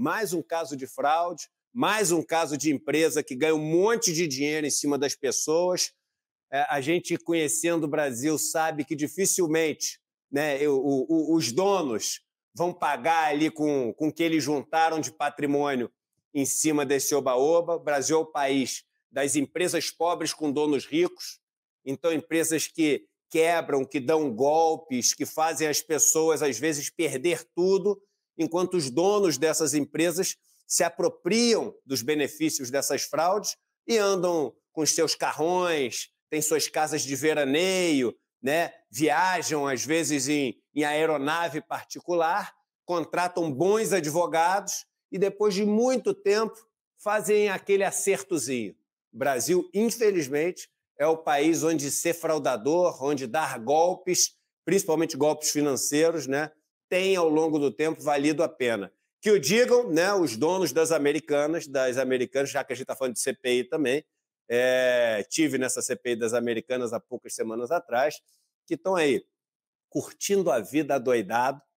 mais um caso de fraude, mais um caso de empresa que ganha um monte de dinheiro em cima das pessoas. É, a gente, conhecendo o Brasil, sabe que dificilmente né, o, o, os donos vão pagar ali com, com o que eles juntaram de patrimônio em cima desse oba-oba. O Brasil é o país das empresas pobres com donos ricos. Então, empresas que quebram, que dão golpes, que fazem as pessoas, às vezes, perder tudo enquanto os donos dessas empresas se apropriam dos benefícios dessas fraudes e andam com os seus carrões, têm suas casas de veraneio, né? viajam às vezes em, em aeronave particular, contratam bons advogados e depois de muito tempo fazem aquele acertozinho. O Brasil, infelizmente, é o país onde ser fraudador, onde dar golpes, principalmente golpes financeiros, né, tem, ao longo do tempo, valido a pena. Que o digam né, os donos das americanas, das americanas, já que a gente está falando de CPI também, é, tive nessa CPI das americanas há poucas semanas atrás, que estão aí curtindo a vida adoidado,